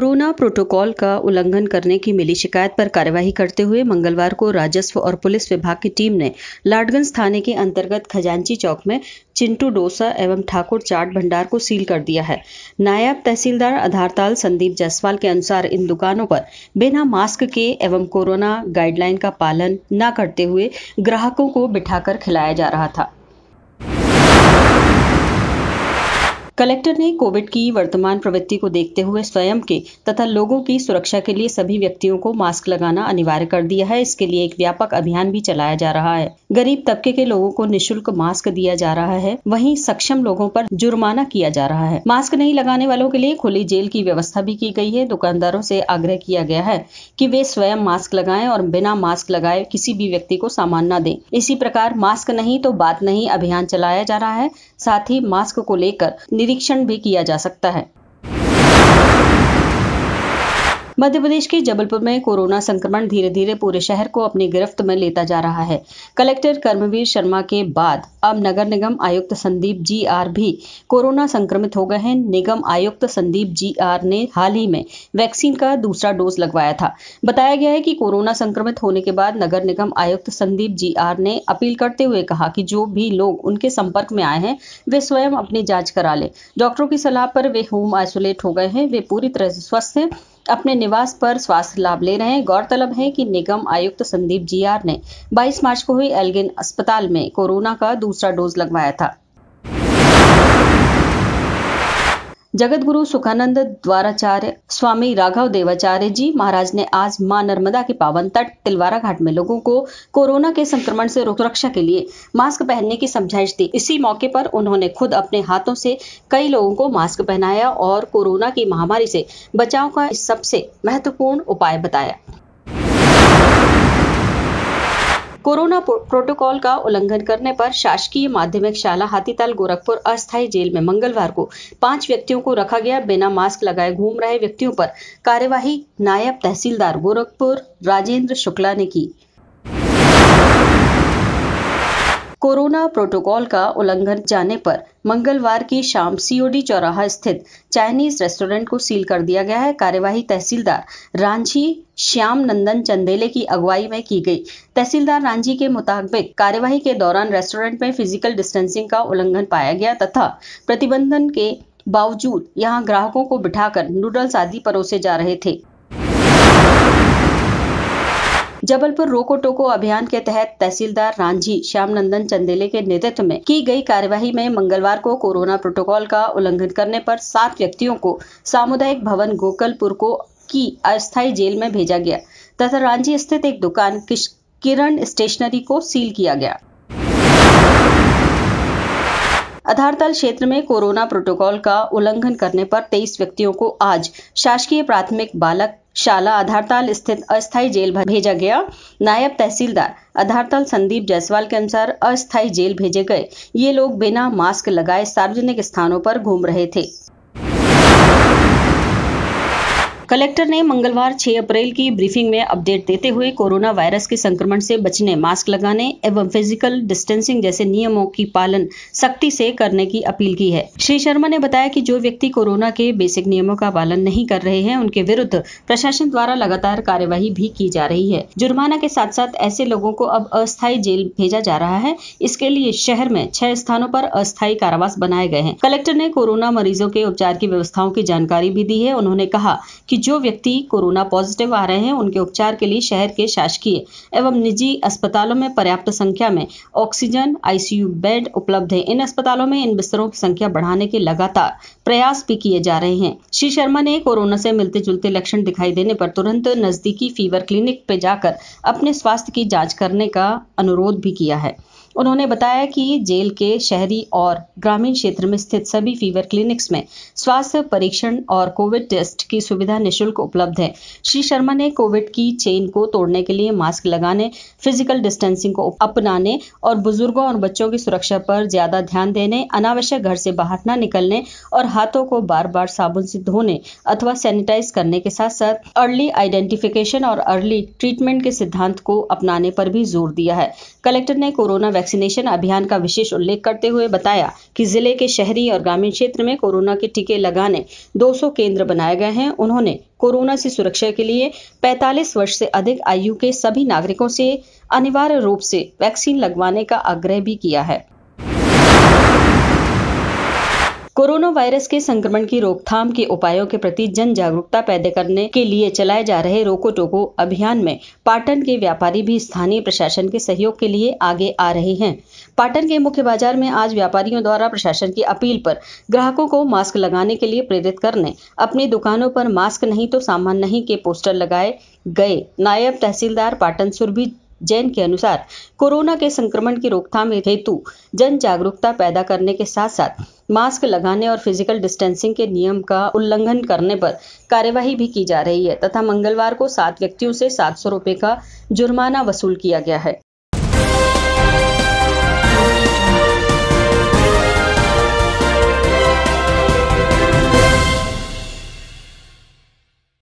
corona protocol का उल्लंघन करने की मिली शिकायत पर कार्यवाही करते हुए मंगलवार को राजस्व और पुलिस विभाग की टीम ने लाडगंज थाने के अंतर्गत खजांची चौक में चिंटू डोसा एवं ठाकुर चाट भंडार को सील कर दिया है नायब तहसीलदार आधारताल संदीप जायसवाल के अनुसार इन दुकानों पर बिना मास्क के एवं कोरोना गाइडलाइन का पालन न करते हुए ग्राहकों को बिठाकर खिलाया जा रहा था कलेक्टर ने कोविड की वर्तमान प्रवृत्ति को देखते हुए स्वयं के तथा लोगों की सुरक्षा के लिए सभी व्यक्तियों को मास्क लगाना अनिवार्य कर दिया है इसके लिए एक व्यापक अभियान भी चलाया जा रहा है गरीब तबके के लोगों को निशुल्क मास्क दिया जा रहा है वहीं सक्षम लोगों पर जुर्माना किया जा रहा है मास्क नहीं लगाने वालों के लिए खुली जेल की व्यवस्था भी की गई है दुकानदारों से आग्रह किया गया है कि वे स्वयं मास्क लगाए और बिना मास्क लगाए किसी भी व्यक्ति को सामान न दें इसी प्रकार मास्क नहीं तो बात नहीं अभियान चलाया जा रहा है साथ ही मास्क को लेकर निरीक्षण भी किया जा सकता है मध्य प्रदेश के जबलपुर में कोरोना संक्रमण धीरे धीरे पूरे शहर को अपनी गिरफ्त में लेता जा रहा है कलेक्टर कर्मवीर शर्मा के बाद अब नगर निगम आयुक्त संदीप जी आर भी कोरोना संक्रमित हो गए हैं निगम आयुक्त संदीप जी आर ने हाल ही में वैक्सीन का दूसरा डोज लगवाया था बताया गया है कि कोरोना संक्रमित होने के बाद नगर निगम आयुक्त संदीप जी आर ने अपील करते हुए कहा कि जो भी लोग उनके संपर्क में आए हैं वे स्वयं अपनी जांच करा लें डॉक्टरों की सलाह पर वे होम आइसोलेट हो गए हैं वे पूरी तरह से स्वस्थ हैं अपने निवास पर स्वास्थ्य लाभ ले रहे हैं गौरतलब है कि निगम आयुक्त संदीप जीआर ने 22 मार्च को हुई एल्गिन अस्पताल में कोरोना का दूसरा डोज लगवाया था जगत गुरु सुखानंद द्वाराचार्य स्वामी राघव देवाचार्य जी महाराज ने आज मां नर्मदा के पावन तट तिलवारा घाट में लोगों को कोरोना के संक्रमण से सुरक्षा के लिए मास्क पहनने की समझाइश दी इसी मौके पर उन्होंने खुद अपने हाथों से कई लोगों को मास्क पहनाया और कोरोना की महामारी से बचाव का सबसे महत्वपूर्ण उपाय बताया कोरोना प्रोटोकॉल का उल्लंघन करने पर शासकीय माध्यमिक शाला हाथीताल गोरखपुर अस्थायी जेल में मंगलवार को पांच व्यक्तियों को रखा गया बिना मास्क लगाए घूम रहे व्यक्तियों पर कार्यवाही नायब तहसीलदार गोरखपुर राजेंद्र शुक्ला ने की कोरोना प्रोटोकॉल का उल्लंघन जाने पर मंगलवार की शाम सीओडी चौराहा स्थित चाइनीज रेस्टोरेंट को सील कर दिया गया है कार्यवाही तहसीलदार रांची श्याम नंदन चंदेले की अगुवाई में की गई तहसीलदार रांझी के मुताबिक कार्यवाही के दौरान रेस्टोरेंट में फिजिकल डिस्टेंसिंग का उल्लंघन पाया गया तथा प्रतिबंधन के बावजूद यहां ग्राहकों को बिठाकर नूडल्स आदि परोसे जा रहे थे जबलपुर रोको टोको अभियान के तहत तहसीलदार रांझी श्याम नंदन चंदेले के नेतृत्व में की गई कार्यवाही में मंगलवार को कोरोना प्रोटोकॉल का उल्लंघन करने पर सात व्यक्तियों को सामुदायिक भवन गोकलपुर को की अस्थायी जेल में भेजा गया तथा रांची स्थित एक दुकान किरण स्टेशनरी को सील किया गया आधारताल क्षेत्र में कोरोना प्रोटोकॉल का उल्लंघन करने पर 23 व्यक्तियों को आज शासकीय प्राथमिक बालक शाला आधारताल स्थित अस्थायी जेल भेजा गया नायब तहसीलदार आधारताल संदीप जायसवाल के अनुसार अस्थायी जेल भेजे गए ये लोग बिना मास्क लगाए सार्वजनिक स्थानों पर घूम रहे थे कलेक्टर ने मंगलवार 6 अप्रैल की ब्रीफिंग में अपडेट देते हुए कोरोना वायरस के संक्रमण से बचने मास्क लगाने एवं फिजिकल डिस्टेंसिंग जैसे नियमों की पालन सख्ती से करने की अपील की है श्री शर्मा ने बताया कि जो व्यक्ति कोरोना के बेसिक नियमों का पालन नहीं कर रहे हैं उनके विरुद्ध प्रशासन द्वारा लगातार कार्यवाही भी की जा रही है जुर्माना के साथ साथ ऐसे लोगों को अब अस्थायी जेल भेजा जा रहा है इसके लिए शहर में छह स्थानों पर अस्थायी कारावास बनाए गए हैं कलेक्टर ने कोरोना मरीजों के उपचार की व्यवस्थाओं की जानकारी भी दी है उन्होंने कहा कि जो व्यक्ति कोरोना पॉजिटिव आ रहे हैं उनके उपचार के लिए शहर के शासकीय एवं निजी अस्पतालों में पर्याप्त संख्या में ऑक्सीजन आईसीयू बेड उपलब्ध है इन अस्पतालों में इन बिस्तरों की संख्या बढ़ाने के लगातार प्रयास भी किए जा रहे हैं श्री शर्मा ने कोरोना से मिलते जुलते लक्षण दिखाई देने पर तुरंत नजदीकी फीवर क्लिनिक पे जाकर अपने स्वास्थ्य की जाँच करने का अनुरोध भी किया है उन्होंने बताया कि जेल के शहरी और ग्रामीण क्षेत्र में स्थित सभी फीवर क्लिनिक्स में स्वास्थ्य परीक्षण और कोविड टेस्ट की सुविधा निशुल्क उपलब्ध है श्री शर्मा ने कोविड की चेन को तोड़ने के लिए मास्क लगाने फिजिकल डिस्टेंसिंग को अपनाने और बुजुर्गों और बच्चों की सुरक्षा पर ज्यादा ध्यान देने अनावश्यक घर से बाहर न निकलने और हाथों को बार बार साबुन से धोने अथवा सैनिटाइज करने के साथ साथ अर्ली आइडेंटिफिकेशन और अर्ली ट्रीटमेंट के सिद्धांत को अपनाने पर भी जोर दिया है कलेक्टर ने कोरोना वैक्सीनेशन अभियान का विशेष उल्लेख करते हुए बताया कि जिले के शहरी और ग्रामीण क्षेत्र में कोरोना के टीके लगाने 200 केंद्र बनाए गए हैं उन्होंने कोरोना से सुरक्षा के लिए 45 वर्ष से अधिक आयु के सभी नागरिकों से अनिवार्य रूप से वैक्सीन लगवाने का आग्रह भी किया है कोरोना वायरस के संक्रमण की रोकथाम के उपायों के प्रति जन जागरूकता पैदा करने के लिए चलाए जा रहे रोको टोको अभियान में पाटन के व्यापारी भी स्थानीय प्रशासन के सहयोग के लिए आगे आ रहे हैं पाटन के मुख्य बाजार में आज व्यापारियों द्वारा प्रशासन की अपील पर ग्राहकों को मास्क लगाने के लिए प्रेरित करने अपनी दुकानों पर मास्क नहीं तो सामान नहीं के पोस्टर लगाए गए नायब तहसीलदार पाटन सुरभि जैन के अनुसार कोरोना के संक्रमण की रोकथाम हेतु जन जागरूकता पैदा करने के साथ साथ मास्क लगाने और फिजिकल डिस्टेंसिंग के नियम का उल्लंघन करने पर कार्यवाही भी की जा रही है तथा मंगलवार को सात व्यक्तियों से सात सौ का जुर्माना वसूल किया गया है